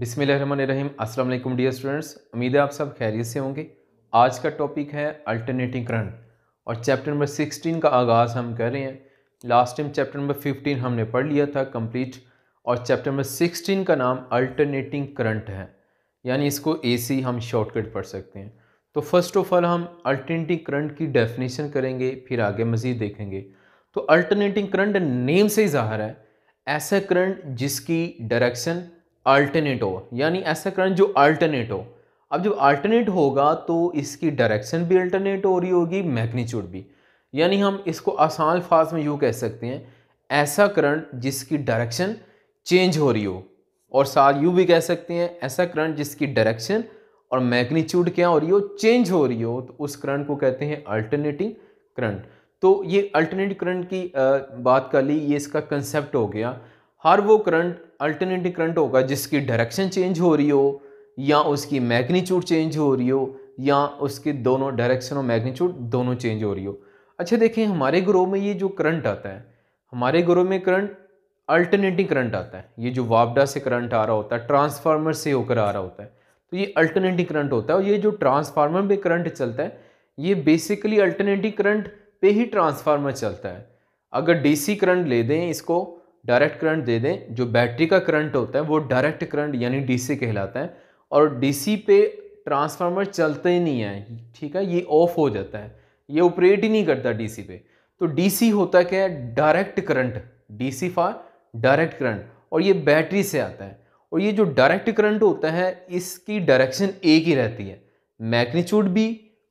बिसमीम अस्सलाम dear students उम्मीद है आप सब खैरियत से होंगे आज का टॉपिक है अल्टरनेटिंग करंट और चैप्टर नंबर सिक्सटीन का आगाज़ हम कर रहे हैं last time chapter number fifteen हमने पढ़ लिया था कंप्लीट और चैप्टर नंबर सिक्सटीन का नाम अल्टरनेटिंग करंट है यानी इसको एसी हम शॉर्टकट पढ़ सकते हैं तो फर्स्ट ऑफ ऑल हम अल्टरनेटिंग करंट की डेफिनेशन करेंगे फिर आगे मज़ीद देखेंगे तो अल्टरनेटिंग करंट नेम से ही ज़ाहर है ऐसा करंट जिसकी डायरेक्शन अल्टरनेट हो यानी ऐसा करंट जो अल्टरनेट हो अब जब अल्टरनेट होगा तो इसकी डायरेक्शन भी अल्टरनेट हो रही होगी मैग्नीट्यूड भी यानी हम इसको आसान फाज में यूँ कह सकते हैं ऐसा करंट जिसकी डायरेक्शन चेंज हो रही हो और साथ यूँ भी कह सकते हैं ऐसा करंट जिसकी डायरेक्शन और मैग्नीट्यूड क्या हो रही हो चेंज हो रही हो तो उस करंट को कहते हैं अल्टरनेटिंग करंट तो ये अल्टरनेट करंट की बात कर ली ये इसका कंसेप्ट हो गया हर वो करंट अल्टरनेटिव करंट होगा जिसकी डायरेक्शन चेंज हो रही हो या उसकी मैग्नीट्यूड चेंज हो रही हो या उसके दोनों डायरेक्शन और मैग्नीट्यूड दोनों चेंज हो रही हो अच्छा देखिए हमारे ग्रोह में ये जो करंट आता है हमारे ग्रोह में करंट अल्टरनेटिंग करंट आता है ये जो वापडा से करंट आ रहा होता है ट्रांसफार्मर से होकर आ रहा होता है तो ये अल्टरनेटिंग करंट होता है और ये जो ट्रांसफार्मर पे करंट चलता है ये बेसिकली अल्टरनेटिंग करंट पे ही ट्रांसफार्मर चलता है अगर डीसी करंट ले दें इसको डायरेक्ट करंट दे दें जो बैटरी का करंट होता है वो डायरेक्ट करंट यानी डीसी कहलाता है और डीसी पे ट्रांसफार्मर चलते ही नहीं है ठीक है ये ऑफ हो जाता है ये ऑपरेट ही नहीं करता डीसी पे तो डीसी होता क्या है direct current DC for direct current और ये बैटरी से आता है और ये जो डायरेक्ट करंट होता है इसकी डायरेक्शन एक ही रहती है मैग्नीट्यूड भी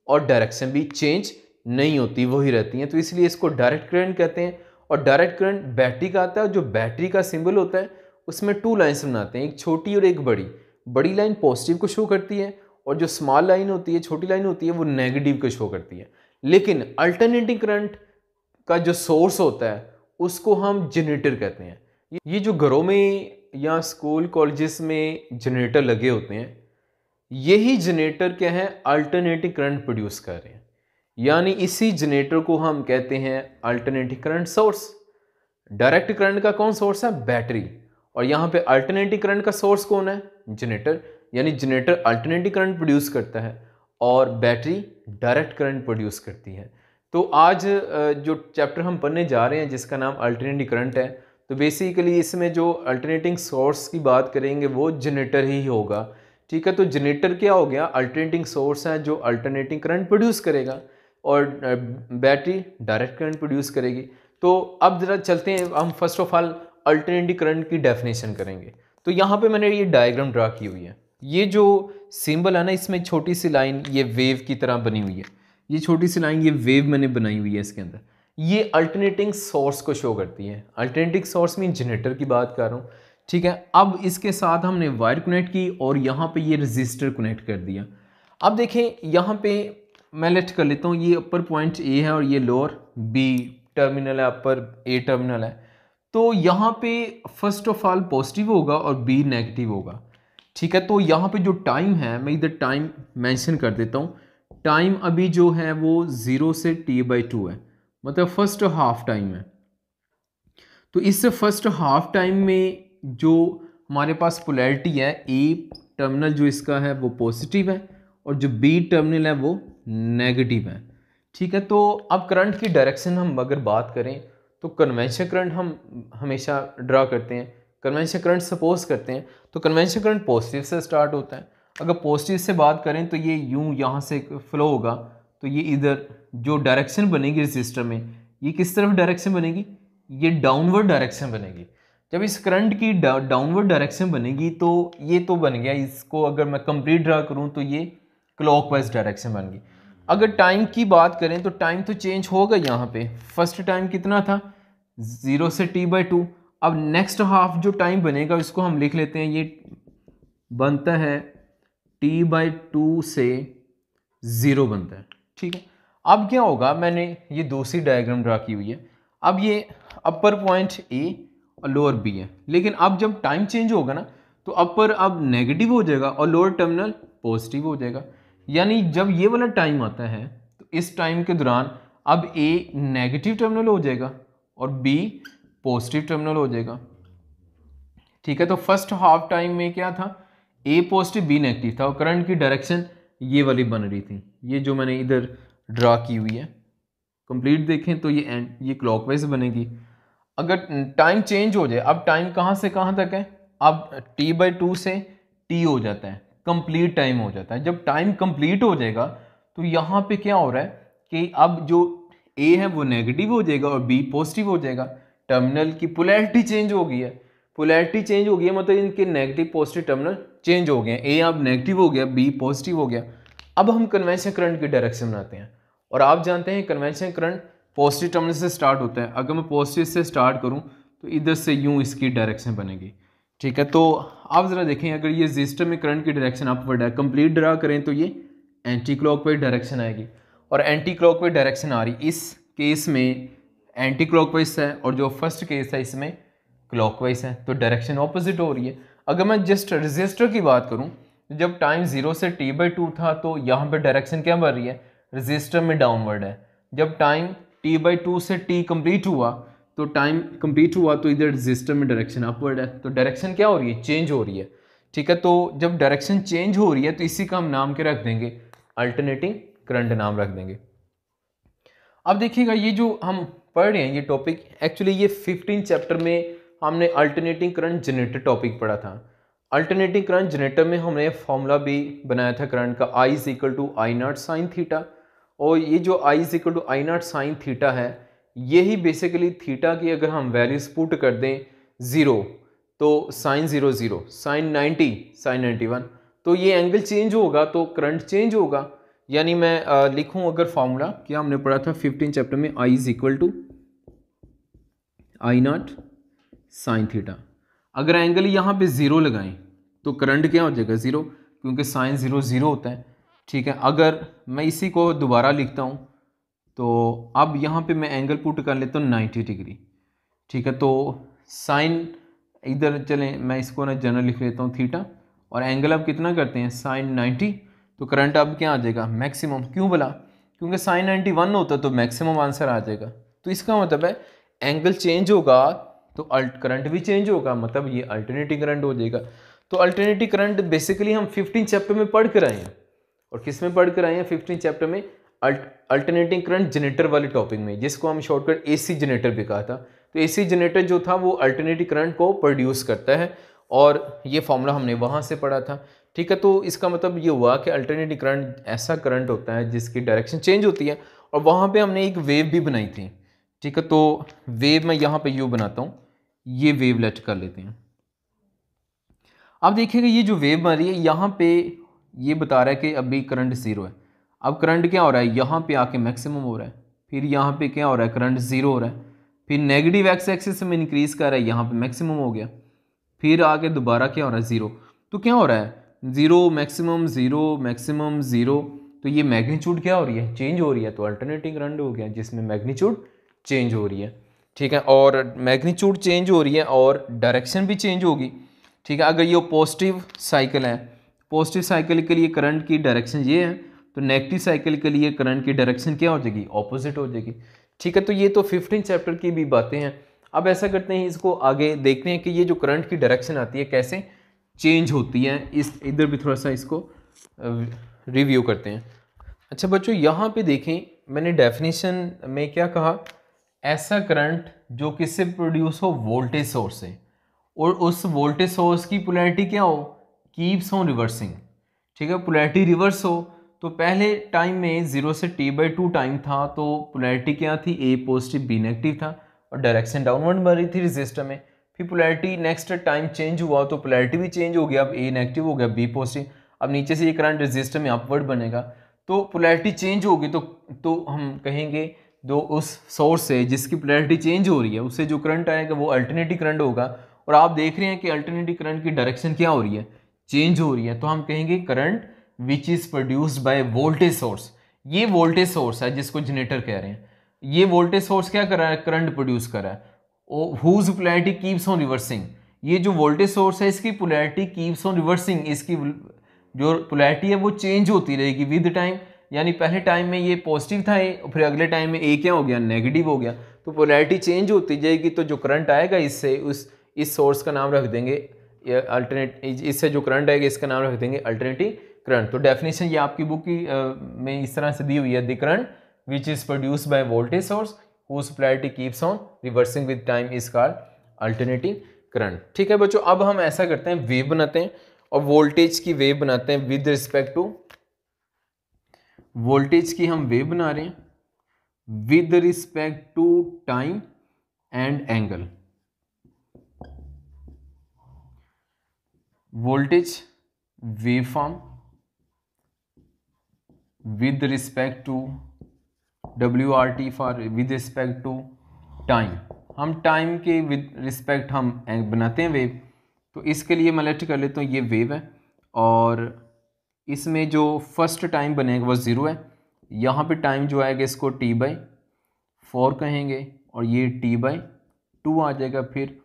और डायरेक्शन भी चेंज नहीं होती वही रहती हैं तो इसलिए इसको डायरेक्ट करंट कहते हैं और डायरेक्ट करंट बैटरी का आता है और जो बैटरी का सिंबल होता है उसमें टू लाइन्स बनाते हैं एक छोटी और एक बड़ी बड़ी लाइन पॉजिटिव को शो करती है और जो स्मॉल लाइन होती है छोटी लाइन होती है वो नेगेटिव को शो करती है लेकिन अल्टरनेटिव करंट का जो सोर्स होता है उसको हम जनरेटर कहते हैं ये जो घरों में या स्कूल कॉलेजेस में जनरेटर लगे होते हैं यही जनरेटर क्या है अल्टरनेटिव करंट प्रोड्यूस कर रहे हैं यानी इसी जनरेटर को हम कहते हैं alternative current source direct current का कौन सोर्स है बैटरी और यहाँ पे अल्टरनेटिव करंट का सोर्स कौन है जनरेटर यानी जनरेटर अल्टरनेटिव करंट प्रोड्यूस करता है और बैटरी डायरेक्ट करंट प्रोड्यूस करती है तो आज जो चैप्टर हम पढ़ने जा रहे हैं जिसका नाम अल्टरनेटिव करंट है तो बेसिकली इसमें जो अल्टरनेटिंग सोर्स की बात करेंगे वो जनरेटर ही होगा ठीक है तो जनरेटर क्या हो गया अल्टरनेटिंग सोर्स है जो अल्टरनेटिंग करंट प्रोड्यूस करेगा और बैटरी डायरेक्ट करंट प्रोड्यूस करेगी तो अब ज़रा चलते हैं हम first of all alternative current की डेफिनेशन करेंगे तो यहाँ पे मैंने ये डायग्राम ड्रा की हुई है ये जो सिंबल है ना इसमें छोटी सी लाइन ये वेव की तरह बनी हुई है ये छोटी सी लाइन ये वेव मैंने बनाई हुई है इसके अंदर ये अल्टरनेटिंग सोर्स को शो करती है अल्टरनेटिंग सोर्स में जनरेटर की बात कर रहा हूँ ठीक है अब इसके साथ हमने वायर कनेक्ट की और यहाँ पर ये रजिस्टर कनेक्ट कर दिया अब देखें यहाँ पे मैं लेट कर लेता हूँ ये अपर पॉइंट ए है और ये लोअर बी टर्मिनल है अपर ए टर्मिनल है तो यहाँ पे फर्स्ट ऑफ ऑल पॉजिटिव होगा और बी नेगेटिव होगा ठीक है तो यहाँ पे जो टाइम है मैं इधर टाइम मेंशन कर देता हूँ टाइम अभी जो है वो ज़ीरो से टी बाई टू है मतलब फर्स्ट हाफ टाइम है तो इस फर्स्ट हाफ टाइम में जो हमारे पास पोलैरिटी है ए टर्मिनल जो इसका है वो पॉजिटिव है और जो बी टर्मिनल है वो नेगेटिव हैं ठीक है तो अब करंट की डायरेक्शन हम अगर बात करें तो कन्वेंशन करंट हम हमेशा ड्रा करते हैं कन्वेंशन करंट सपोज करते हैं तो कन्वेंशन करंट पॉजिटिव से स्टार्ट होता है अगर पॉजिटिव से बात करें तो ये यूँ यहाँ से फ्लो होगा तो ये इधर जो डायरेक्शन बनेगी रजिस्टर में ये किस तरफ डायरेक्शन बनेगी ये डाउनवर्ड डायरेक्शन बनेगी जब इस करंट की डाउनवर्ड डायरेक्शन बनेगी तो ये तो बन गया इसको अगर मैं कंप्लीट ड्रा करूँ तो ये क्लॉकवाइज डायरेक्शन बन गई अगर टाइम की बात करें तो टाइम तो चेंज होगा यहाँ पे फर्स्ट टाइम कितना था ज़ीरो से टी बाई टू अब नेक्स्ट हाफ जो टाइम बनेगा इसको हम लिख लेते हैं ये बनता है टी बाई टू से ज़ीरो बनता है ठीक है अब क्या होगा मैंने ये दूसरी डायग्राम ड्रा की हुई है अब ये अपर पॉइंट ए और लोअर बी है लेकिन अब जब टाइम चेंज होगा ना तो अपर अब नेगेटिव हो जाएगा और लोअर टर्मिनल पॉजिटिव हो जाएगा यानी जब ये वाला टाइम आता है तो इस टाइम के दौरान अब ए नेगेटिव टर्मिनल हो जाएगा और बी पॉजिटिव टर्मिनल हो जाएगा ठीक है तो फर्स्ट हाफ टाइम में क्या था ए पॉजिटिव बी नेगेटिव था और करंट की डायरेक्शन ये वाली बन रही थी ये जो मैंने इधर ड्रा की हुई है कंप्लीट देखें तो ये एंड ये क्लॉकवाइज बनेगी अगर टाइम चेंज हो जाए अब टाइम कहाँ से कहाँ तक है अब टी बाई टू से टी हो जाता है कंप्लीट टाइम हो जाता है जब टाइम कंप्लीट हो जाएगा तो यहाँ पे क्या हो रहा है कि अब जो ए है वो नेगेटिव हो जाएगा और बी पॉजिटिव हो जाएगा टर्मिनल की पोलैरिटी चेंज हो गई है पोलैरिटी चेंज हो गई है मतलब इनके नेगेटिव पॉजिटिव टर्मिनल चेंज हो गए हैं ए अब नेगेटिव हो गया बी पॉजिटिव हो गया अब हम कन्वेंशन करंट की डायरेक्शन बनाते हैं और आप जानते हैं कन्वेंशन करंट पॉजिटिव टर्मिनल से स्टार्ट होता है अगर मैं पॉजिटिव से स्टार्ट करूँ तो इधर से यूँ इसकी डायरेक्शन बनेगी ठीक है तो आप ज़रा देखें अगर ये रजिस्टर में करंट की डायरेक्शन अपवर्ड है कंप्लीट ड्रा करें तो ये एंटी क्लॉक वाइज डायरेक्शन आएगी और एंटी क्लॉक वाइज डायरेक्शन आ रही इस केस में एंटी क्लॉक वाइज है और जो फर्स्ट केस है इसमें क्लॉक वाइज है तो डायरेक्शन ऑपोजिट हो रही है अगर मैं जस्ट रजिस्टर की बात करूँ जब टाइम ज़ीरो से टी बाई टू था तो यहाँ पर डायरेक्शन क्या बढ़ रही है रजिस्टर में डाउनवर्ड है जब टाइम टी बाई टू से टी कम्प्लीट हुआ तो टाइम कंप्लीट हुआ तो इधर रजिस्टर में डायरेक्शन अपवर्ड है तो डायरेक्शन क्या हो रही है चेंज हो रही है ठीक है तो जब डायरेक्शन चेंज हो रही है तो इसी का हम नाम क्या रख देंगे अल्टरनेटिंग करंट नाम रख देंगे अब देखिएगा ये जो हम पढ़ रहे हैं ये टॉपिक एक्चुअली ये फिफ्टीन चैप्टर में हमने अल्टरनेटिंग करंट जनरेटर टॉपिक पढ़ा था अल्टरनेटिंग करंट जनरेटर में हमने फॉर्मूला भी बनाया था करंट का I is equal to I naught sine theta और ये जो I is equal to I naught sine theta है यही बेसिकली थीटा की अगर हम वैल्यूज पुट कर दें ज़ीरो तो sine zero zero sine ninety sine ninety one तो ये एंगल चेंज होगा तो करंट चेंज होगा यानी मैं लिखूं अगर फार्मूला क्या हमने पढ़ा था फिफ्टीन चैप्टर में I is equal to I naught sine theta अगर एंगल यहाँ पे ज़ीरो लगाएं तो करंट क्या हो जाएगा ज़ीरो क्योंकि साइन ज़ीरो ज़ीरो होता है ठीक है अगर मैं इसी को दोबारा लिखता हूँ तो अब यहाँ पे मैं एंगल पुट कर लेता हूँ नाइन्टी डिग्री ठीक है तो साइन इधर चलें मैं इसको ना जनरल लिख लेता हूँ थीटा और एंगल अब कितना करते हैं साइन नाइन्टी तो करंट अब क्या आ जाएगा मैक्सिमम क्यों बोला क्योंकि साइन नाइन्टी वन होता तो मैक्सिमम आंसर आ जाएगा तो इसका मतलब है एंगल चेंज होगा तो अल्ट करंट भी चेंज होगा मतलब ये अल्टरनेटिव करंट हो जाएगा तो अल्टरनेटिव करंट बेसिकली हम फिफ्टीन चैप्टर में पढ़ कर आए हैं और किस में पढ़ कर आए हैं फिफ्टीन चैप्टर में अल्टरनेटिंग करंट जनरेटर वाले टॉपिक में जिसको हम शॉर्टकट एसी जनरेटर भी कहा था तो एसी जनरेटर जो था वो अल्टरनेटिव करंट को प्रोड्यूस करता है और ये फॉर्मूला हमने वहाँ से पढ़ा था ठीक है तो इसका मतलब ये हुआ कि अल्टरनेटिव करंट ऐसा करंट होता है जिसकी डायरेक्शन चेंज होती है और वहाँ पर हमने एक वेव भी बनाई थी ठीक है तो वेव मैं यहाँ पर यू बनाता हूँ ये वेव लेट कर लेते हैं आप देखिएगा ये जो वेव बन रही है यहाँ पे ये बता रहा है कि अभी करंट ज़ीरो है अब करंट क्या हो रहा है यहाँ पे आके मैक्सिमम हो रहा है फिर यहाँ पे क्या हो रहा है करंट ज़ीरो हो रहा है फिर नेगेटिव एक्स एक्सिस में इंक्रीज़ कर रहा है यहाँ पे मैक्सिमम हो गया फिर आके दोबारा क्या हो रहा है ज़ीरो तो क्या हो रहा है zero maximum zero maximum zero तो ये मैग्नीट्यूड क्या हो रही है चेंज हो रही है तो अल्टरनेटिंग करंट हो गया जिसमें मैग्नीट्यूड चेंज हो रही है ठीक है और मैग्नीट्यूड चेंज हो रही है और डायरेक्शन भी चेंज होगी ठीक है अगर ये पॉजिटिव साइकिल है पॉजिटिव साइकिल के लिए करंट की डायरेक्शन ये है तो नेगेटिव साइकिल के लिए करंट की डायरेक्शन क्या हो जाएगी ऑपोजिट हो जाएगी ठीक है तो ये तो फिफ्टीन चैप्टर की भी बातें हैं अब ऐसा करते हैं इसको आगे देखते हैं कि ये जो करंट की डायरेक्शन आती है कैसे चेंज होती है इस इधर भी थोड़ा सा इसको रिव्यू करते हैं अच्छा बच्चों यहाँ पे देखें मैंने डेफिनेशन में क्या कहा ऐसा करंट जो किससे प्रोड्यूस हो वोल्टेज सोर्स से और उस वोल्टेज सोर्स की पोलैरिटी क्या हो कीप्स ऑन रिवर्सिंग ठीक है पोलैरिटी रिवर्स हो तो पहले टाइम में ज़ीरो से टी बाई टू टाइम था तो पोलैरिटी क्या थी ए पॉजिटिव बी नेगेटिव था और डायरेक्शन डाउनवर्ड बन रही थी रजिस्टर में फिर पोलैरिटी नेक्स्ट टाइम चेंज हुआ तो पोलैरिटी भी चेंज हो गया अब ए नेगेटिव हो गया बी पॉजिटिव अब नीचे से ये करंट रजिस्टर में अपवर्ड बनेगा तो पोलैरिटी चेंज होगी तो तो हम कहेंगे जो उस सोर्स से जिसकी पोलैरिटी चेंज हो रही है उससे जो करंट आएगा वो अल्टरनेटिव करंट होगा और आप देख रहे हैं कि अल्टरनेटिव करंट की डायरेक्शन क्या हो रही है चेंज हो रही है तो हम कहेंगे current which is produced by voltage source ये वोल्टेज सोर्स है जिसको जनरेटर कह रहे हैं ये वोल्टेज सोर्स क्या कर रहा है करंट प्रोड्यूस कर रहा है whose polarity keeps on reversing ये जो वोल्टेज सोर्स है इसकी पोलैरिटी कीप्स ऑन रिवर्सिंग इसकी जो पोलैरिटी है वो चेंज होती रहेगी विद टाइम यानी पहले टाइम में ये पॉजिटिव था फिर अगले टाइम में ए क्या हो गया नेगेटिव हो गया तो पोलैरिटी चेंज होती जाएगी तो जो करंट आएगा इससे उस इस सोर्स का नाम रख देंगे अल्टरनेट इससे जो करंट आएगा इसका नाम रख देंगे अल्टरनेटिव करंट तो डेफिनेशन ये आपकी बुक की uh, में इस तरह से दी हुई है the current which is produce by voltage source whose polarity keeps on reversing with time is called alternating current ठीक है बच्चों अब हम ऐसा करते हैं वेव बनाते हैं और वोल्टेज की वेव बनाते हैं विद रिस्पेक्ट टू वोल्टेज की हम वेव बना रहे हैं with respect to time and angle voltage wave form with respect to W R T for with respect to time हम टाइम के विद रिस्पेक्ट हम बनाते हैं वेव तो इसके लिए मैं लेट कर लेता हूँ ये वेव है और इसमें जो फर्स्ट टाइम बनेगा वो ज़ीरो है यहाँ पे टाइम जो आएगा इसको टी बाई फोर कहेंगे और ये टी बाई टू आ जाएगा फिर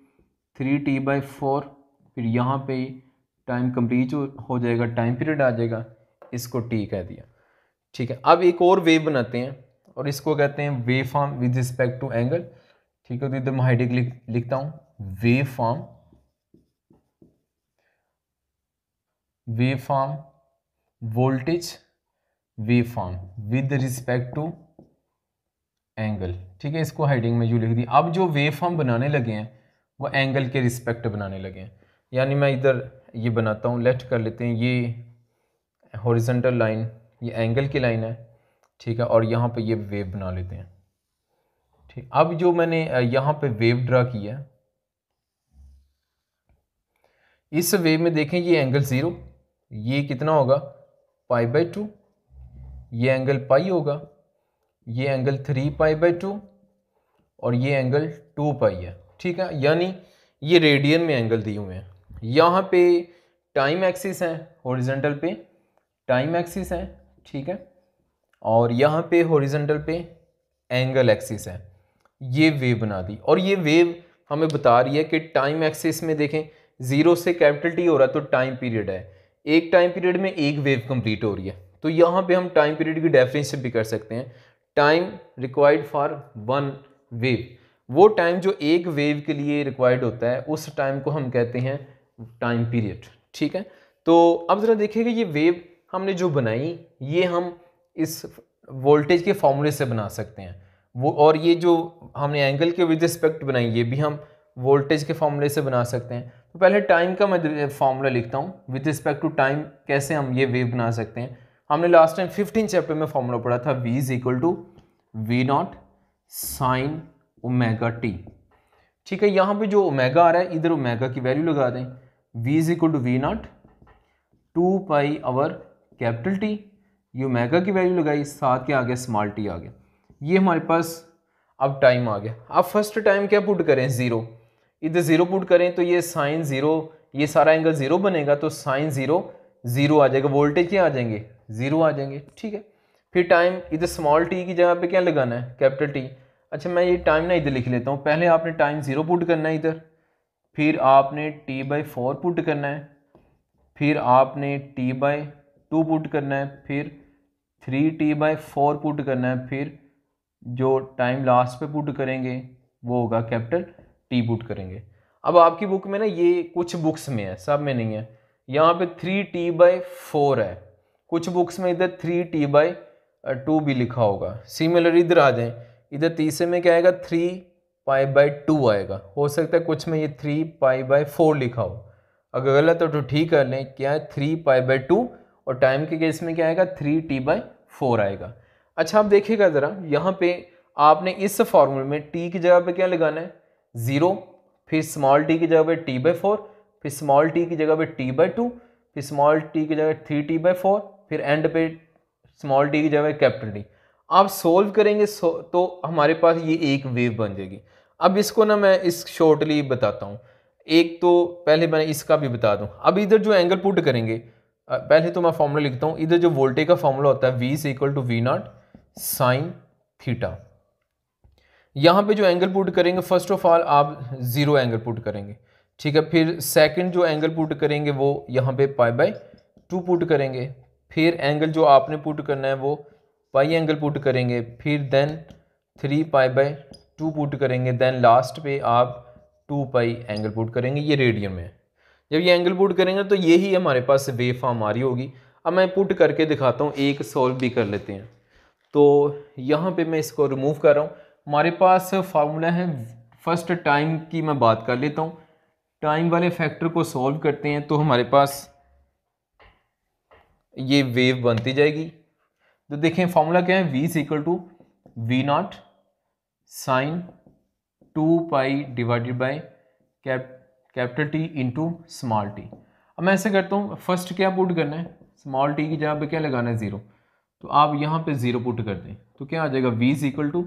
थ्री टी बाई फोर फिर यहाँ पे टाइम कम्प्लीट हो जाएगा टाइम पीरियड आ जाएगा इसको टी कह दिया ठीक है अब एक और वेव बनाते हैं और इसको कहते हैं wave form with respect to angle ठीक है तो इधर मैं हाइडिक लिख, लिखता हूं wave form wave form voltage wave form with respect to angle ठीक है इसको हाइडिंग में यू लिख दी अब जो वेव फॉर्म बनाने लगे हैं वो एंगल के रिस्पेक्ट बनाने लगे हैं यानी मैं इधर ये बनाता हूँ लेफ्ट कर लेते हैं ये हॉरिजेंटल लाइन ये एंगल की लाइन है ठीक है और यहाँ पे ये वेव बना लेते हैं ठीक अब जो मैंने यहाँ पे वेव ड्रा किया इस वेव में देखें ये एंगल ज़ीरो ये कितना होगा पाई बाई टू ये एंगल पाई होगा ये angle three pi by two और ये एंगल टू पाई है ठीक है यानी ये रेडियन में एंगल दिए हुए हैं यहाँ पे टाइम एक्सिस है हॉरिजेंटल पे टाइम एक्सिस है ठीक है और यहाँ पे हॉरिजेंटल पे एंगल एक्सिस है ये वेव बना दी और ये वेव हमें बता रही है कि टाइम एक्सिस में देखें ज़ीरो से कैपिटल टी हो रहा है तो टाइम पीरियड है एक टाइम पीरियड में एक वेव कंप्लीट हो रही है तो यहाँ पे हम टाइम पीरियड की डेफिनेशन भी कर सकते हैं time required for one wave वो टाइम जो एक वेव के लिए रिक्वायर्ड होता है उस टाइम को हम कहते हैं टाइम पीरियड ठीक है तो अब ज़रा देखिएगा ये वेव हमने जो बनाई ये हम इस वोल्टेज के फॉर्मूले से बना सकते हैं वो और ये जो हमने एंगल के विद रिस्पेक्ट बनाई ये भी हम वोल्टेज के फॉर्मूले से बना सकते हैं तो पहले टाइम का मैं फॉर्मूला लिखता हूँ विद रिस्पेक्ट टू टाइम कैसे हम ये वेव बना सकते हैं हमने लास्ट टाइम फिफ्टीन चैप्टर में फॉर्मूला पढ़ा था V is equal to V naught sine omega T ठीक है यहाँ पे जो ओमेगा आ रहा है इधर ओमेगा की वैल्यू लगा दें V is equal to V naught two pi over capital T ये मेगा की वैल्यू लगाई साथ के आ गया स्मॉल टी आ गया ये हमारे पास अब टाइम आ गया अब फर्स्ट टाइम क्या पुट करें ज़ीरो इधर ज़ीरो पुट करें तो ये साइन ज़ीरो ये सारा एंगल ज़ीरो बनेगा तो साइन ज़ीरो ज़ीरो आ जाएगा वोल्टेज क्या आ जाएंगे ज़ीरो आ जाएंगे ठीक है फिर टाइम इधर स्मॉल टी की जगह पे क्या लगाना है कैपिटल टी अच्छा मैं ये टाइम ना इधर लिख लेता हूँ पहले आपने टाइम ज़ीरो पुट करना है इधर फिर आपने टी बाई फोर पुट करना है फिर आपने टी बाई टू पुट करना है फिर three T by four put करना है फिर जो टाइम लास्ट पे पुट करेंगे वो होगा कैपिटल टी पुट करेंगे अब आपकी बुक में ना ये कुछ बुक्स में है सब में नहीं है यहाँ पे थ्री टी बाई फोर है कुछ बुक्स में इधर थ्री टी बाई टू भी लिखा होगा सिमिलर इधर आ जाए इधर तीसरे में क्या आएगा थ्री पाई बाई टू आएगा हो सकता है कुछ में ये थ्री पाई बाई फोर लिखा हो अगर गलत हो तो ठीक कर लें क्या है थ्री पाई बाई टू और टाइम के केस में क्या आएगा थ्री टी बाई फोर आएगा अच्छा आप देखिएगा ज़रा यहाँ पे आपने इस फॉर्मूले में टी की जगह पे क्या लगाना है ज़ीरो फिर स्मॉल टी की जगह पे टी बाई फोर फिर स्मॉल टी की जगह पे टी बाई टू फिर स्मॉल टी की जगह थ्री टी बाई फोर फिर एंड पे स्मॉल टी की जगह कैपिटल टी आप सोल्व करेंगे सो, तो हमारे पास ये एक वेव बन जाएगी अब इसको ना मैं इस शॉर्टली बताता हूँ एक तो पहले मैं इसका भी बता दूँ अब इधर जो एंगल पुट करेंगे पहले तो मैं फॉर्मूला लिखता हूँ इधर जो वोल्टेज का फॉर्मूला होता है V is equal to V naught sine theta यहाँ पे जो एंगल पुट करेंगे फर्स्ट ऑफ ऑल आप ज़ीरो एंगल पुट करेंगे ठीक है फिर सेकंड जो एंगल पुट करेंगे वो यहाँ पे पाई बाय टू पुट करेंगे फिर एंगल जो आपने पुट करना है वो पाई एंगल पुट करेंगे फिर then three pi by two put करेंगे देन लास्ट पे आप टू पाई एंगल पुट करेंगे ये रेडियम में है जब ये एंगल पुट करेंगे तो यही हमारे पास वे फॉर्म आ रही होगी अब मैं पुट करके दिखाता हूँ एक सॉल्व भी कर लेते हैं तो यहाँ पे मैं इसको रिमूव कर रहा हूँ हमारे पास फार्मूला है फर्स्ट टाइम की मैं बात कर लेता हूँ टाइम वाले फैक्टर को सॉल्व करते हैं तो हमारे पास ये वेव बनती जाएगी तो देखें फार्मूला क्या है V is equal to V naught sine two pi divided by cap capital T into small T अब मैं ऐसे करता हूँ फर्स्ट क्या पुट करना है स्मॉल टी की जगह पे क्या लगाना है ज़ीरो तो आप यहाँ पे ज़ीरो पुट कर दें तो क्या आ जाएगा V is equal to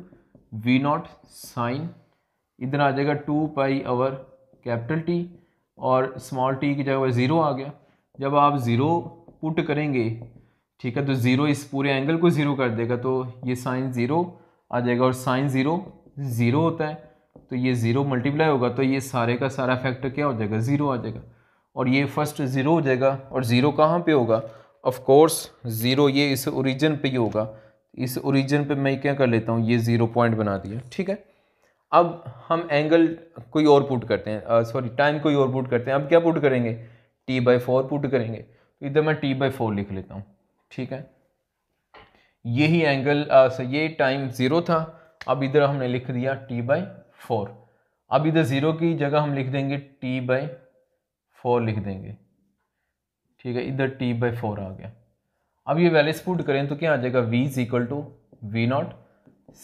V naught sine इधर आ जाएगा two pi over capital T और स्मॉल टी की जगह पर ज़ीरो आ गया जब आप ज़ीरो पुट करेंगे ठीक है तो ज़ीरो इस पूरे एंगल को ज़ीरो कर देगा तो ये साइन ज़ीरो आ जाएगा और साइन ज़ीरो ज़ीरो होता है तो ये ज़ीरो मल्टीप्लाई होगा तो ये सारे का सारा फैक्टर क्या हो जाएगा ज़ीरो आ जाएगा और ये फर्स्ट ज़ीरो हो जाएगा और ज़ीरो कहाँ पे होगा ऑफ कोर्स ज़ीरो ये इस ओरिजिन पे ही होगा इस ओरिजिन पे मैं क्या कर लेता हूँ ये ज़ीरो पॉइंट बना दिया ठीक है अब हम एंगल कोई और पुट करते हैं सॉरी टाइम कोई और पुट करते हैं अब क्या पुट करेंगे टी बाई फोर पुट करेंगे तो इधर मैं टी बाई फोर लिख लेता हूँ ठीक है यही एंगल ये टाइम ज़ीरो था अब इधर हमने लिख दिया टी बाई फोर अब इधर ज़ीरो की जगह हम लिख देंगे टी बाई फोर लिख देंगे ठीक है इधर टी बाई फोर आ गया अब ये वैल्यूज पुट करें तो क्या आ जाएगा V is equal to V naught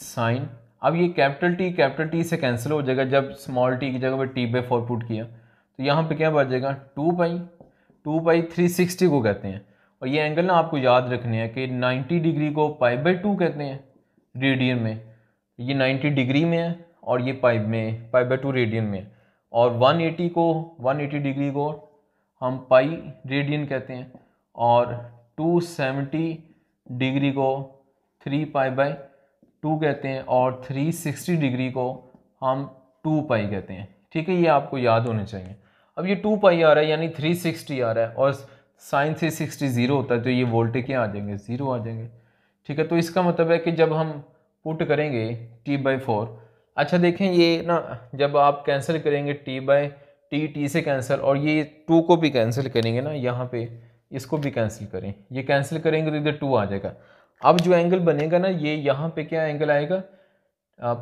sine अब ये कैपिटल टी कैपिटल टी से कैंसिल हो जाएगा जब स्मॉल टी की जगह पर टी बाई फोर पुट किया तो यहाँ पे क्या बच जाएगा two by two by three sixty को कहते हैं और ये एंगल ना आपको याद रखने हैं कि नाइन्टी डिग्री को पाई बाई टू कहते हैं रेडियन में ये नाइन्टी डिग्री में है और ये पाई में पाई बाई टू रेडियन में और 180 को 180 डिग्री को हम पाई रेडियन कहते हैं और 270 डिग्री को 3 पाई बाई टू कहते हैं और 360 डिग्री को हम 2 पाई कहते हैं ठीक है ये आपको याद होने चाहिए अब ये 2 पाई आ रहा है यानी 360 आ रहा है और साइन से सिक्सटी ज़ीरो होता है तो ये वोल्टे क्या आ जाएंगे ज़ीरो आ जाएंगे ठीक है तो इसका मतलब है कि जब हम पुट करेंगे टी बाई फोर अच्छा देखें ये ना जब आप कैंसिल करेंगे टी बाई टी टी से कैंसिल और ये टू को भी कैंसिल करेंगे ना यहाँ पे इसको भी कैंसिल करें ये कैंसिल करेंगे तो इधर टू आ जाएगा अब जो एंगल बनेगा ना ये यहाँ पे क्या एंगल आएगा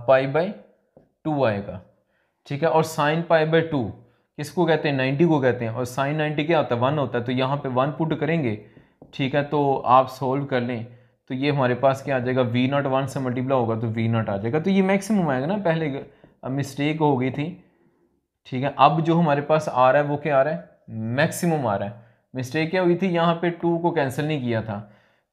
पाई बाई टू आएगा ठीक है और साइन पाई बाई टू किसको कहते हैं नाइन्टी को कहते हैं और साइन नाइन्टी क्या होता है वन होता है तो यहाँ पर वन पुट करेंगे ठीक है तो आप सोल्व कर लें तो ये हमारे पास क्या आ जाएगा वी नॉट वन से मल्टीप्लाई होगा तो वी नॉट आ जाएगा तो ये मैक्सिमम आएगा ना पहले मिस्टेक हो गई थी ठीक है अब जो हमारे पास आ रहा है वो क्या आ रहा है मैक्सिमम आ रहा है मिस्टेक क्या हुई थी यहाँ पे टू को कैंसिल नहीं किया था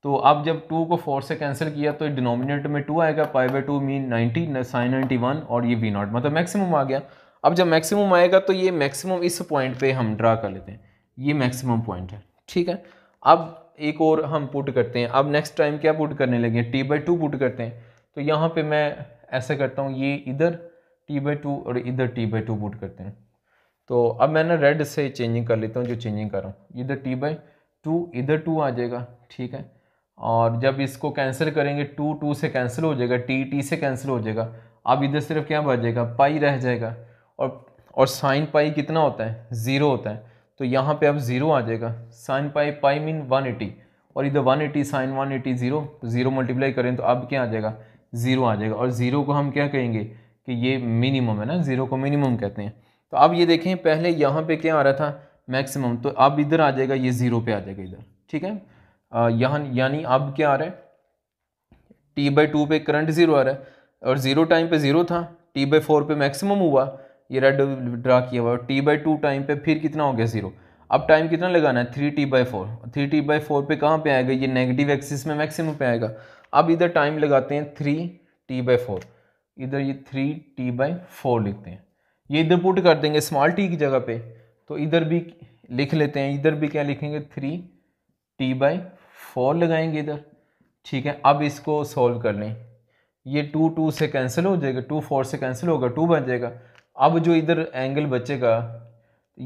तो अब जब टू को फोर से कैंसिल किया तो डिनोमिनेटर में टू आएगा pi by two mean ninety sine ninety one और ये वी नॉट मतलब मैक्सिमम आ गया अब जब मैक्सिमम आएगा तो ये मैक्सिमम इस पॉइंट पे हम ड्रा कर लेते हैं ये मैक्सिमम पॉइंट है ठीक है अब एक और हम पुट करते हैं अब नेक्स्ट टाइम क्या पुट करने लगे टी बाई टू पुट करते हैं तो यहाँ पे मैं ऐसा करता हूँ ये इधर टी बाई टू और इधर टी बाई टू पुट करते हैं तो अब मैं ना रेड से चेंजिंग कर लेता हूँ जो चेंजिंग कर रहा हूँ इधर टी बाई टू इधर टू आ जाएगा ठीक है और जब इसको कैंसिल करेंगे टू टू से कैंसिल हो जाएगा टी टी से कैंसिल हो जाएगा अब इधर सिर्फ क्या जाएगा पाई रह जाएगा और और साइन पाई कितना होता है ज़ीरो होता है तो यहाँ पे अब ज़ीरो आ जाएगा sine pi pi mean one eighty और इधर one eighty sine one eighty zero zero multiply करें तो अब क्या आ जाएगा ज़ीरो आ जाएगा और ज़ीरो को हम क्या कहेंगे कि ये मिनिमम है ना ज़ीरो को मिनिमम कहते हैं तो अब ये देखें पहले यहाँ पे क्या आ रहा था मैक्सिमम तो अब इधर आ जाएगा ये ज़ीरो पे आ जाएगा इधर ठीक है यहाँ यानी अब क्या आ रहा है टी बाई टू पे करंट ज़ीरो आ रहा है और ज़ीरो टाइम पे ज़ीरो था टी बाई फोर पे मैक्सिमम हुआ ये रेड ड्रा किया हुआ है टी बाई टू टाइम पे फिर कितना हो गया ज़ीरो अब टाइम कितना लगाना है three T by four three T by four पर कहाँ पर आएगा ये नेगेटिव एक्सिस में मैक्सिमम पे आएगा अब इधर टाइम लगाते हैं थ्री टी बाई फोर इधर ये थ्री टी बाई फोर लिखते हैं ये इधर पुट कर देंगे स्मॉल टी की जगह पे तो इधर भी लिख लेते हैं इधर भी क्या लिखेंगे थ्री टी बाई फोर लगाएंगे इधर ठीक है अब इसको सॉल्व कर लें ये टू टू से कैंसिल हो जाएगा टू फोर से कैंसिल होगा टू बन जाएगा अब जो इधर एंगल बचेगा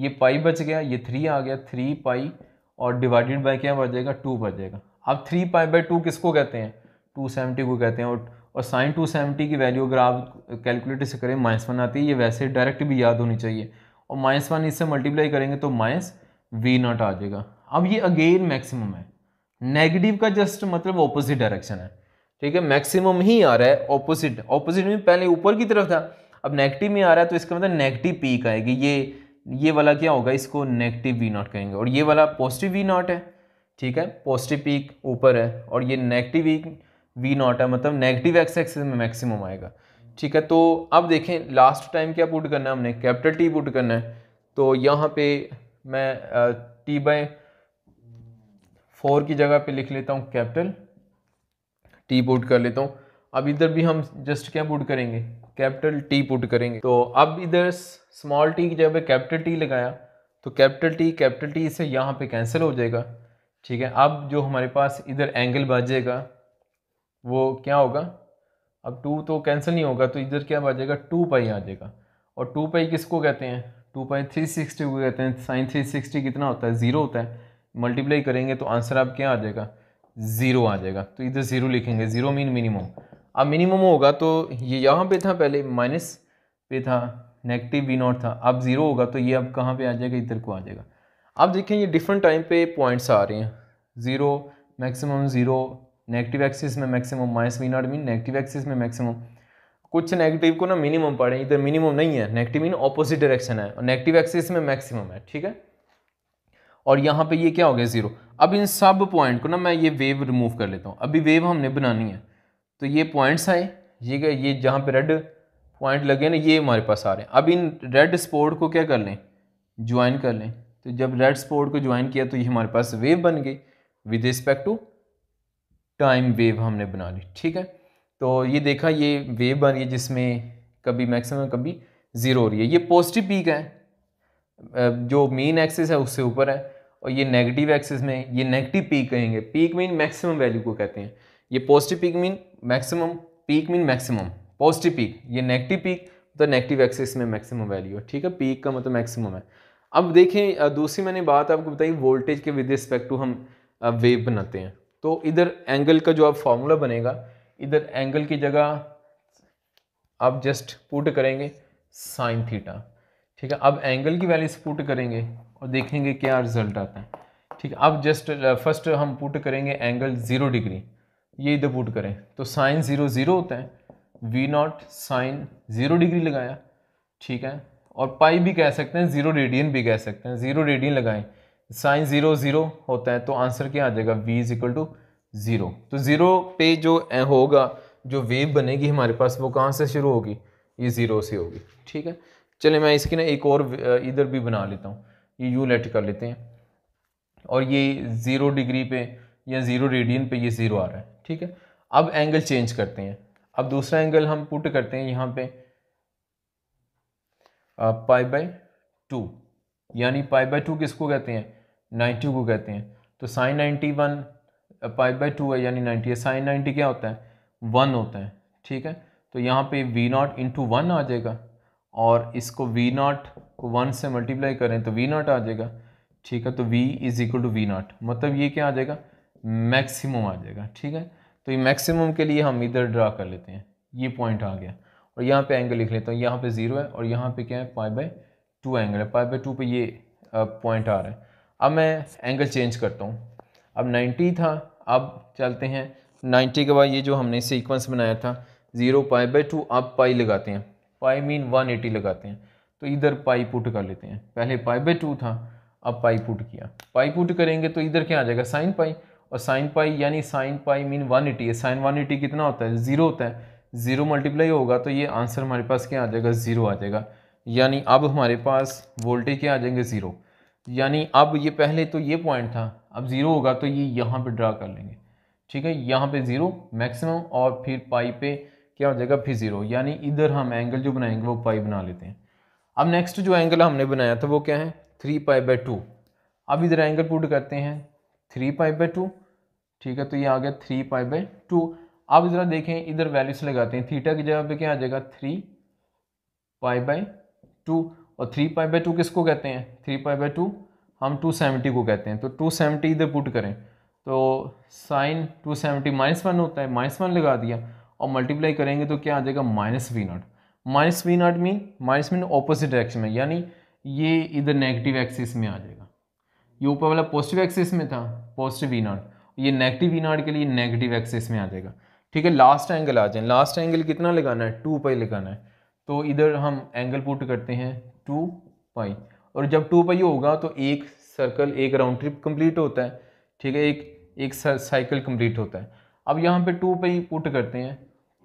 ये पाई बच गया ये थ्री आ गया थ्री पाई और डिवाइडेड बाय क्या बच जाएगा टू बच जाएगा अब थ्री पाई बाई टू किसको कहते हैं टू सेवेंटी को कहते हैं और और साइन टू सेवेंटी की वैल्यू अगर आप कैलकुलेटर से करें माइनस वन आती है ये वैसे डायरेक्ट भी याद होनी चाहिए और माइनस वन इससे मल्टीप्लाई करेंगे तो माइनस वी नॉट आ जाएगा अब ये अगेन मैक्सिमम है नेगेटिव का जस्ट मतलब ऑपोजिट डायरेक्शन है ठीक है मैक्सिमम ही आ रहा है ऑपोजिट ऑपोजिट में पहले ऊपर की तरफ था अब नेगेटिव में आ रहा है तो इसका मतलब नेगेटिव पीक आएगी ये ये वाला क्या होगा इसको नेगेटिव वी नॉट कहेंगे और ये वाला पॉजिटिव वी नॉट है ठीक है पॉजिटिव पीक ऊपर है और ये नेगेटिव वी वी नॉट है मतलब नेगेटिव एक्स एक्सिस में मैक्सिमम आएगा ठीक है तो अब देखें लास्ट टाइम क्या पुट करना है हमने कैपिटल टी पुट करना है तो यहाँ पे मैं टी बाय फोर की जगह पे लिख लेता हूँ कैपिटल टी पुट कर लेता हूँ अब इधर भी हम जस्ट क्या पुट करेंगे कैपिटल टी पुट करेंगे तो अब इधर स्मॉल टी की जगह कैपिटल टी लगाया तो कैपिटल टी कैपिटल टी से यहाँ पे कैंसिल हो जाएगा ठीक है अब जो हमारे पास इधर एंगल बचेगा वो क्या होगा अब टू तो कैंसिल नहीं होगा तो इधर क्या बाजेगा टू पाई आ जाएगा और टू पाई किसको कहते हैं टू पाई थ्री सिक्सटी को कहते हैं साइन थ्री सिक्सटी कितना होता है ज़ीरो होता है मल्टीप्लाई करेंगे तो आंसर आप क्या आ जाएगा ज़ीरो आ जाएगा तो इधर ज़ीरो लिखेंगे ज़ीरो मीन मिनिमम अब मिनिमम होगा तो ये यहाँ पे था पहले माइनस पे था नेगेटिव वी नॉट था अब ज़ीरो होगा तो ये अब कहाँ पे आ जाएगा इधर को आ जाएगा अब देखें ये डिफरेंट टाइम पे पॉइंट्स आ रहे हैं zero maximum zero negative axis में maximum minus V naught mean negative axis में मैक्सिमम कुछ नेगेटिव को ना मिनिमम पढ़ें इधर मिनिमम नहीं है नेगेटिव मीन ऑपोजिट डायरेक्शन है और नेगेटिव एक्सिस में मैक्सिमम है ठीक है और यहाँ पे ये क्या हो गया ज़ीरो अब इन सब पॉइंट को ना मैं ये वेव रिमूव कर लेता हूँ अभी वेव हमने बनानी है तो ये पॉइंट्स आए ठीक है ये जहाँ पे रेड पॉइंट लगे ना ये हमारे पास आ रहे हैं अब इन रेड स्पोर्ट को क्या कर लें ज्वाइन कर लें तो जब रेड स्पोर्ट को ज्वाइन किया तो ये हमारे पास वेव बन गई with respect to time wave हमने बना ली ठीक है तो ये देखा ये वेव बन गई जिसमें कभी मैक्सिमम कभी ज़ीरो हो रही है ये पॉजिटिव पीक है जो मेन एक्सिस है उससे ऊपर है और ये नेगेटिव एक्सिस में ये नेगेटिव पीक कहेंगे पीक मीन मैक्सिमम वैल्यू को कहते हैं ये positive peak mean maximum peak mean maximum positive peak ये नेगेटिव पीक तो नेगेटिव एक्सिस में मैक्सिमम वैल्यू है ठीक है पीक का मतलब मैक्सिमम है अब देखें दूसरी मैंने बात आपको बताई वोल्टेज के विद रिस्पेक्ट टू हम वेव बनाते हैं तो इधर एंगल का जो आप फॉर्मूला बनेगा इधर एंगल की जगह आप जस्ट पुट करेंगे साइन थीटा ठीक है अब एंगल की वैल्यू पुट करेंगे और देखेंगे क्या रिजल्ट आता है ठीक है अब जस्ट फर्स्ट हम पुट करेंगे एंगल ज़ीरो डिग्री ये इधर पुट करें तो साइन ज़ीरो ज़ीरो होता है V naught sine zero degree लगाया ठीक है और पाई भी कह सकते हैं ज़ीरो रेडियन भी कह सकते हैं ज़ीरो रेडियन लगाएं साइन ज़ीरो ज़ीरो होता है तो आंसर क्या आ जाएगा V is equal to zero तो ज़ीरो पे जो होगा जो वेव बनेगी हमारे पास वो कहाँ से शुरू होगी ये ज़ीरो से होगी ठीक है चले मैं इसकी ना एक और इधर भी बना लेता हूँ ये यू लेट कर लेते हैं और ये ज़ीरो डिग्री पे या ज़ीरो रेडियन पे ये ज़ीरो आ रहा है ठीक है अब एंगल चेंज करते हैं अब दूसरा एंगल हम पुट करते हैं यहाँ पे पाई बाई टू यानी पाई बाई टू किसको कहते हैं नाइन्टी को कहते हैं तो sine ninety one pi by two है यानी नाइन्टी है साइन नाइन्टी क्या होता है वन होता है ठीक है तो यहाँ पे वी नॉट इंटू वन आ जाएगा और इसको वी नॉट को वन से मल्टीप्लाई करें तो वी नॉट आ जाएगा ठीक है तो V is equal to V naught मतलब ये क्या आ जाएगा मैक्सिमम आ जाएगा ठीक है तो ये मैक्सिमम के लिए हम इधर ड्रा कर लेते हैं ये पॉइंट आ गया और यहाँ पे एंगल लिख लेता हूँ यहाँ पे ज़ीरो है और यहाँ पे क्या है पाई बाई टू एंगल है पाई बाई टू पे ये पॉइंट आ रहा है अब मैं एंगल चेंज करता हूँ अब नाइन्टी था अब चलते हैं नाइन्टी के बाद ये जो हमने सीक्वेंस बनाया था ज़ीरो पाई बाई टू अब पाई लगाते हैं पाई मीन वन एटी लगाते हैं तो इधर पाई पुट कर लेते हैं पहले पाई बाई टू था अब पाई पुट किया पाई पुट करेंगे तो इधर क्या आ जाएगा साइन पाई और साइन पाई यानी sine pi mean one eighty है साइन वन एटी कितना होता है ज़ीरो होता है ज़ीरो मल्टीप्लाई होगा तो ये आंसर हमारे पास क्या आ जाएगा ज़ीरो आ जाएगा यानी अब हमारे पास वोल्टेज क्या आ जाएंगे ज़ीरो यानी अब ये पहले तो ये पॉइंट था अब ज़ीरो होगा तो ये यहाँ पर ड्रा कर लेंगे ठीक है यहाँ पर ज़ीरो मैक्सिमम और फिर पाई पे क्या हो जाएगा फिर ज़ीरो यानी इधर हम एंगल जो बनाएंगे वो पाई बना लेते हैं अब नेक्स्ट जो एंगल हमने बनाया था वो क्या है थ्री पाई बाई टू अब इधर एंगल पुट करते हैं थ्री पाई बाई टू ठीक है तो ये आ गया थ्री पाई बाई टू अब ज़रा देखें इधर वैल्यूस लगाते हैं थीटा की जगह पे क्या आ जाएगा थ्री पाई बाई टू और थ्री पाई बाई टू किसको कहते हैं थ्री पाई बाई टू हम टू सेवेंटी को कहते हैं तो टू सेवेंटी इधर पुट करें तो sine two seventy minus one होता है माइनस वन लगा दिया और मल्टीप्लाई करेंगे तो क्या आ जाएगा minus V naught minus V naught mean minus mean opposite direction में यानी ये इधर नेगेटिव एक्सिस में आ जाएगा ये ऊपर वाला पॉजिटिव एक्सिस में था पॉजिटिव वी नॉट ये नेगेटिव ई नॉट के लिए नेगेटिव एक्सेस में आ जाएगा ठीक है लास्ट एंगल आ जाए लास्ट एंगल कितना लगाना है टू पाई लगाना है तो इधर हम एंगल पुट करते हैं टू पाई और जब टू पाई होगा तो एक सर्कल एक राउंड ट्रिप कंप्लीट होता है ठीक है एक एक साइकिल कंप्लीट होता है अब यहाँ पे टू पाई पुट करते हैं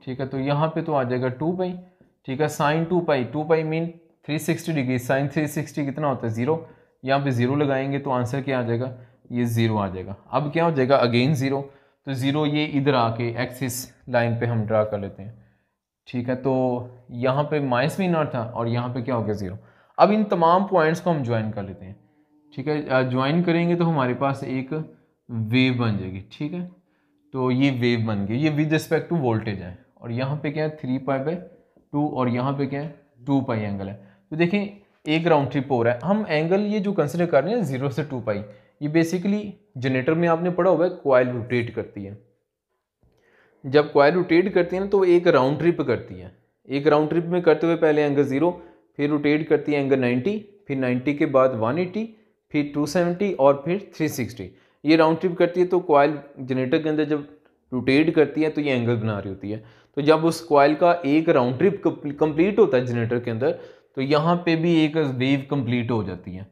ठीक है तो यहाँ पे तो आ जाएगा टू पाई ठीक है sine two pi two pi mean three sixty degree sine three sixty कितना होता है ज़ीरो यहाँ पे ज़ीरो लगाएंगे तो आंसर क्या आ जाएगा ये ज़ीरो आ जाएगा अब क्या हो जाएगा अगेन ज़ीरो तो ज़ीरो ये इधर आके एक्सिस लाइन पे हम ड्रा कर लेते हैं ठीक है तो यहाँ पे माइनस भी नॉट था और यहाँ पे क्या हो गया ज़ीरो अब इन तमाम पॉइंट्स को हम ज्वाइन कर लेते हैं ठीक है ज्वाइन करेंगे तो हमारे पास एक वेव बन जाएगी ठीक है तो ये वेव बन गई ये विद रिस्पेक्ट टू वोल्टेज है और यहाँ पर क्या है थ्री पाई बाई टू और यहाँ पर क्या है टू पाई एंगल है तो देखें एक राउंड ट्रिप हो रहा है हम एंगल ये जो कंसिडर कर रहे हैं ज़ीरो से टू पाई ये बेसिकली जनरेटर में आपने पढ़ा हुआ है कॉयल रोटेट करती है जब कॉयल रोटेट करती है ना तो एक राउंड ट्रिप करती है एक राउंड ट्रिप में करते हुए पहले एंगल ज़ीरो फिर रोटेट करती है एंगल नाइन्टी फिर नाइन्टी के बाद वन एटी फिर टू सेवेंटी और फिर थ्री सिक्सटी ये राउंड ट्रिप करती है तो कॉयल जनरेटर के अंदर जब रोटेट करती है तो ये एंगल बना रही होती है तो जब उस कॉयल का एक राउंड ट्रिप कंप्लीट होता है जनरेटर के अंदर तो यहाँ पे भी एक वेव कंप्लीट हो जाती है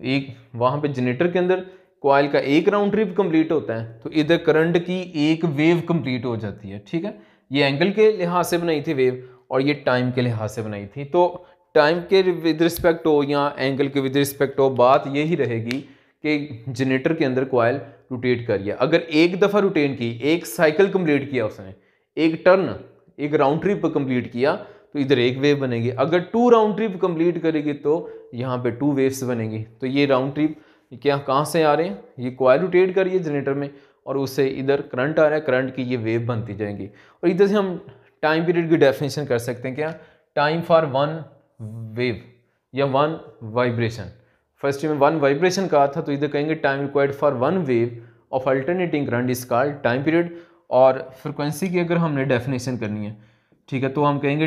एक वहाँ पे जनरेटर के अंदर कॉयल का एक राउंड ट्रिप कंप्लीट होता है तो इधर करंट की एक वेव कंप्लीट हो जाती है ठीक है ये एंगल के लिहाज से बनाई थी वेव और ये टाइम के लिहाज से बनाई थी तो टाइम के विद रिस्पेक्ट हो या एंगल के विद रिस्पेक्ट हो बात यही रहेगी कि जनरेटर के अंदर कॉयल रोटेट करिए अगर एक दफ़ा रोटेट की एक साइकिल कम्प्लीट किया उसने एक टर्न एक राउंड ट्रिप कम्प्लीट किया तो इधर एक वेव बनेगी अगर टू राउंड ट्रिप कंप्लीट करेगी तो यहाँ पे टू वेव्स बनेगी तो ये राउंड ट्रिप क्या कहाँ से आ रहे हैं ये कोयल रोटेट करिए जनरेटर में और उससे इधर करंट आ रहा है करंट की ये वेव बनती जाएंगी और इधर से हम टाइम पीरियड की डेफिनेशन कर सकते हैं क्या टाइम फॉर वन वेव या वन वाइब्रेशन फर्स्ट में वन वाइब्रेशन कहा था तो इधर कहेंगे time required for one wave of alternating current is called time period और फ्रिक्वेंसी की अगर हमने डेफिनेशन करनी है ठीक है तो हम कहेंगे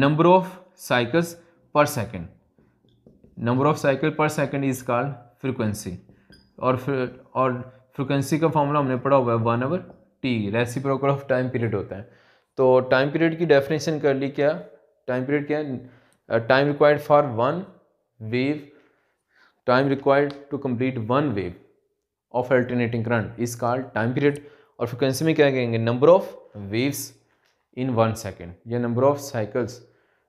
number of cycles per second number of cycle per second is called frequency और फिर और फ्रिक्वेंसी का फॉर्मूला हमने पढ़ा हुआ है one over T reciprocal of time period होता है तो टाइम पीरियड की डेफिनेशन कर ली क्या टाइम पीरियड क्या है time required for one wave time required to complete one wave of alternating current is called time period और फ्रिक्वेंसी में क्या कहेंगे number of waves in one second या number of cycles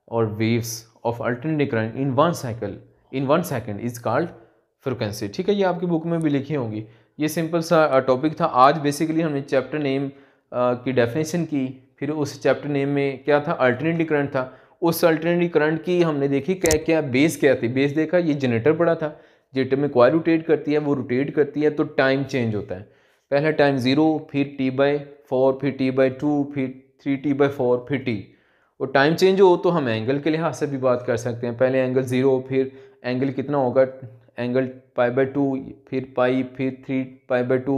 or waves of alternating current in one cycle in one second is called frequency ठीक है ये आपकी book में भी लिखी होंगी ये सिंपल सा टॉपिक uh, था आज बेसिकली हमने चैप्टर नेम uh, की डेफिनेशन की फिर उस चैप्टर नेम में क्या था अल्टरनेट करंट था उस अल्टरनेट करंट की हमने देखी क्या क्या बेस क्या थी बेस देखा ये जनरेटर पड़ा था जनरेटर में क्वायर रोटेट करती है वो रोटेट करती है तो टाइम चेंज होता है पहला टाइम ज़ीरो फिर टी बाई फोर फिर टी बाई टू फिर थ्री टी बाई फोर फिर टी और टाइम चेंज हो तो हम एंगल के लिहाज से भी बात कर सकते हैं पहले एंगल ज़ीरो फिर एंगल कितना होगा एंगल पाई बाई टू फिर पाई फिर थ्री पाई बाई टू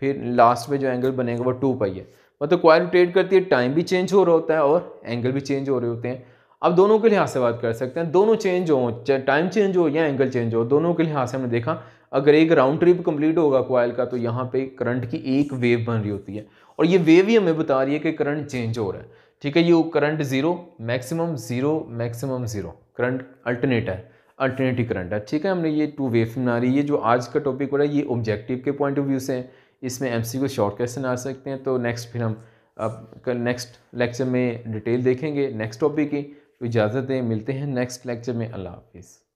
फिर लास्ट में जो एंगल बनेगा वो टू पाई है मतलब क्वायर रोटेट करती है टाइम भी चेंज हो रहा होता है और एंगल भी चेंज हो रहे होते हैं अब दोनों के लिहाज से बात कर सकते हैं दोनों चेंज हो चाहे टाइम चेंज हो या एंगल चेंज हो दोनों के लिहाज से हमने देखा अगर एक राउंड ट्रिप कंप्लीट होगा कोयल का तो यहाँ पे करंट की एक वेव बन रही होती है और ये वेव ही हमें बता रही है कि करंट चेंज हो रहा है ठीक है ये current zero maximum zero maximum zero current alternate है अल्टरनेटिव करंट है ठीक है हमने ये टू वेव बना रही है जो आज का टॉपिक हो रहा है ये ऑब्जेक्टिव के पॉइंट ऑफ व्यू से है इसमें एम सी को शॉर्ट क्वेश्चन आ सकते हैं तो नेक्स्ट फिर हम अब नेक्स्ट लेक्चर में डिटेल देखेंगे नेक्स्ट टॉपिक की तो इजाज़त दें मिलते हैं नेक्स्ट लेक्चर में अल्लाह हाफिज़